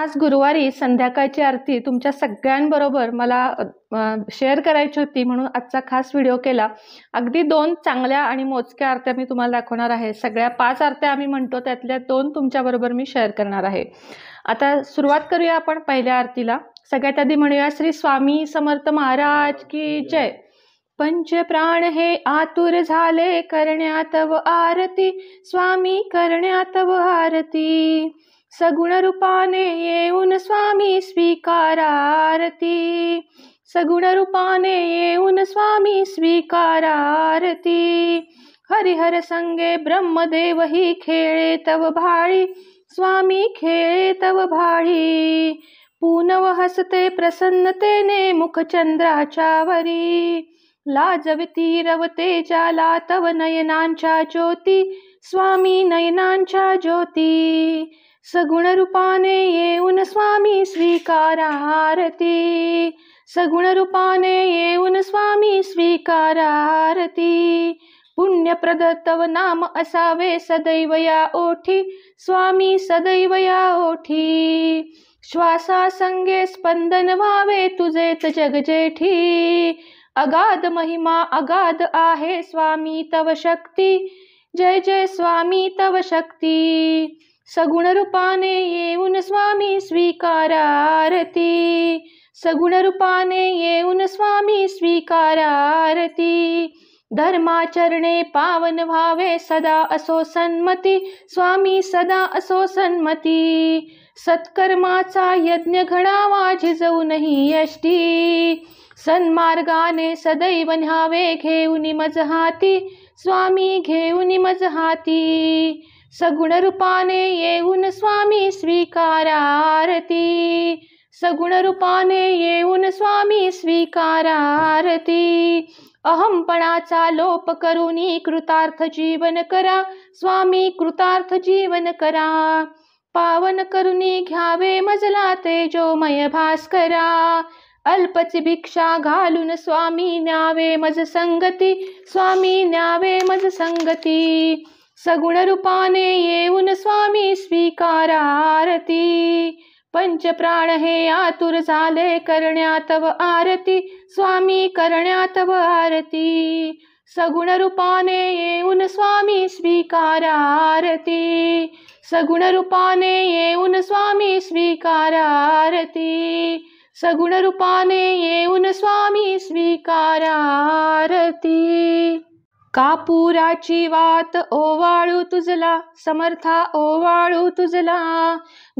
आज गुरुवारी संध्याकाळची आरती तुमच्या सगळ्यांबरोबर मला शेअर करायची होती म्हणून आजचा खास व्हिडिओ केला अगदी दोन चांगल्या आणि मोजक्या आरत्या मी तुम्हाला दाखवणार आहे सगळ्या पाच आरत्या आम्ही म्हणतो त्यातल्या दोन तुमच्याबरोबर मी शेअर करणार आहे आता सुरुवात करूया आपण पहिल्या आरतीला सगळ्यात आधी म्हणूया श्री स्वामी समर्थ महाराज की जय पंच प्राण हे आतुर झाले करण्यात व आरती स्वामी करण्यात व आरती सगुण रूपाने येऊन स्वामी स्वीकारारती सगुण रूपाने येऊन स्वामी स्वीकारारती हरिहर संगे ब्रह्मदेव ही खेळे तव भाळी स्वामी खेळे तव भाळी पूनव हसते प्रसन्नतेने मुखचंद्राच्या वरी लाजवती रवते जाला तव नयनांच्या ज्योती स्वामी नयनांच्या ज्योती सगुण रूपाने येऊन स्वामी स्वीकार आरती सगुण रूपाने येऊन स्वामी स्वीकार आरती प्रदत्तव नाम असावे सदैव या ओठी स्वामी सदैव या ओठी श्वासा संगे स्पंदन व्हावे जग जेठी। अगाध महिमा अगाध आहे स्वामी तव शक्ती जय जय स्वामी तव शक्ती सगुण रूपाने येऊन स्वामी स्वीकारारती सगुण रूपाने येऊन स्वामी स्वीकारारती धर्माचरणे पावन व्हावे सदा असो सन्मती स्वामी सदा असो सन्मती सत्कर्माचा यज्ञ घडावा झिजवूनही यष्टी सन्मार्गाने सदैव न्हावे घेऊन मज हाती स्वामी घेऊन मज हाती सगुण रूपाने येऊन स्वामी स्वीकारारती सगुण रूपाने येऊन स्वामी स्वीकारारती अहमपणाचा लोप करूनी कृतार्थ जीवन करा स्वामी कृतार्थ जीवन करा पावन करुनी घ्यावे मजला मय भास्करा अल्पच भिक्षा घालून स्वामी न्यावे मज संगती स्वामी न्यावे मज संगती सगुण रूपाने येऊन स्वामी स्वीकार आरती पंचप्राण हे आतुर झाले व आरती स्वामी व आरती सगुण रूपाने येऊन स्वामी स्वीकार आरती सगुण रूपाने येऊन स्वामी स्वीकार आरती सगुण रूपाने येऊन स्वामी स्वीकार आरती कापुराची वात ओवाळू तुझला समर्था ओवाळू तुझला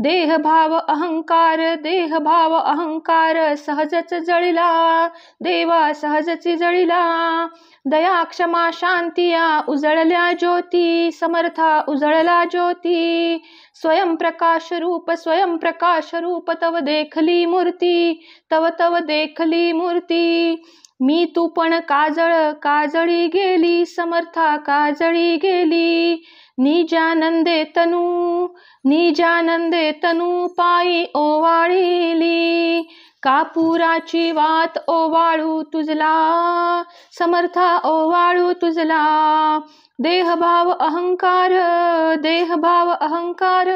देहभाव अहंकार देहभाव अहंकार सहजच जळिला देवा सहजच जळिला दया क्षमा शांतिया उजळल्या ज्योती समर्था उजळला ज्योती स्वयंप्रकाश रूप स्वयंप्रकाश रूप तव देखली मूर्ती तव तव देखली मूर्ती मी तू पण काजळ काजळी गेली समर्था काजळी गेली निजानंदे तनू निजानंदे तनू पायी ओवाळीली कापुराची वात ओवाळू तुझला समर्था ओवाळू तुझला देहभाव अहंकार देहभाव अहंकार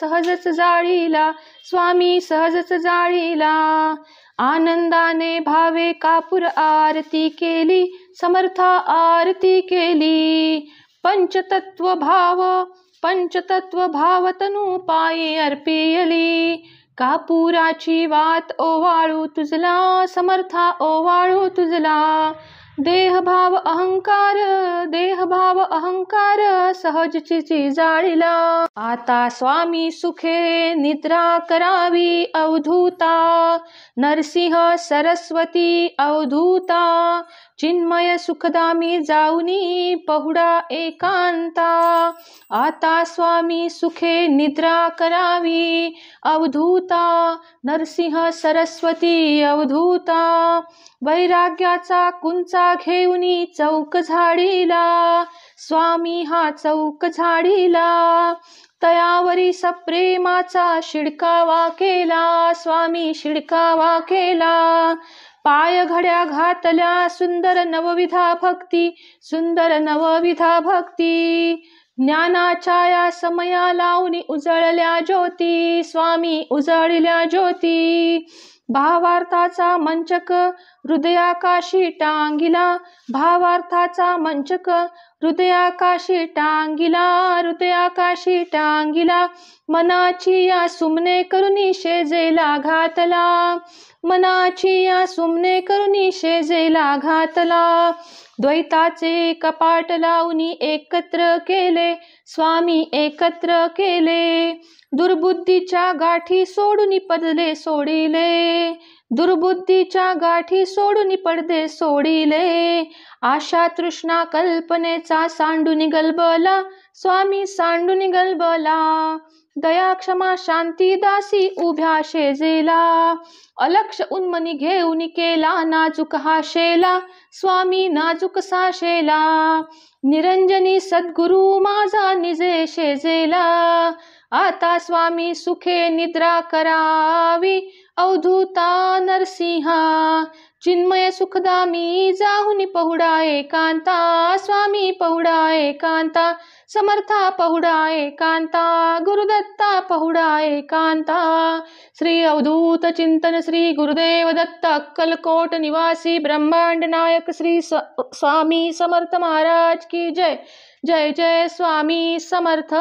सहजच जाळीला स्वामी सहजच जाळीला आनंदाने भावे कापूर आरती केली समर्था आरती केली पंचतत्व भाव पंचतत्व भावतनु पायी अर्पियली कापुराची वात ओवाळू तुझला समर्था ओवाळू तुझला देहभाव अहंकार देहभाव अहंकार सहजची जाळीला आता स्वामी सुखे निद्रा करावी अवधूता नरसिंह सरस्वती अवधूता चिन्मय सुखदामी मी जाऊनी पहुडा एकांता आता स्वामी सुखे निद्रा करावी अवधूता नरसिंह सरस्वती अवधूता वैराग्याचा कुंचा घेऊनी चौक झाडीला स्वामी हा चौक झाडीला तयावरी सप्रेमाचा शिडकावा केला स्वामी शिडकावा केला पाय घड्या घातल्या सुंदर नवविधा भक्ती सुंदर नवविधा भक्ती ज्ञानाच्या या समया लावणी उजळल्या ज्योती स्वामी उजळल्या ज्योती भावार्थाचा मंचक हृदयाकाशी टांगिला भावार्थाचा मंचक हृदयाकाशी टांगिला हृदयाकाशी टांगिला मनाची या सुमने करुनी शेजेला घातला मनाची या सुमने करुणी शेजेला घातला द्वैताचे कपाट लावणी एकत्र केले स्वामी एकत्र केले दुर्बुद्धीच्या गाठी सोडून पदले सोडिले दुर्बुद्धीच्या गाठी सोडून पडदे सोडिले आशा तृष्णा कल्पनेचा सांडून गलबला स्वामी सांडून गलबला दया क्षमा शांती दासी उभ्या शेजेला अलक्ष उन्मनी घेऊन केला नाजूक हा शेला स्वामी नाजूक शेला, निरंजनी सद्गुरु माझा निजे शेजेला आता स्वामी सुखे निद्रा करावी अवधूता नरसिंहा चिन्मय सुखदा मी जाहुनी पहुडा एकांता स्वामी पहुडा एकांता समर्था पहुडा एकांता गुरुदत्ता पहुडा एकांता श्री अवधूत चिंतन श्री गुरुदेव दत्त अक्कलकोट निवासी ब्रह्मांड नायक श्री स्वामी समर्थ महाराज की जय जय जय स्वामी समर्थ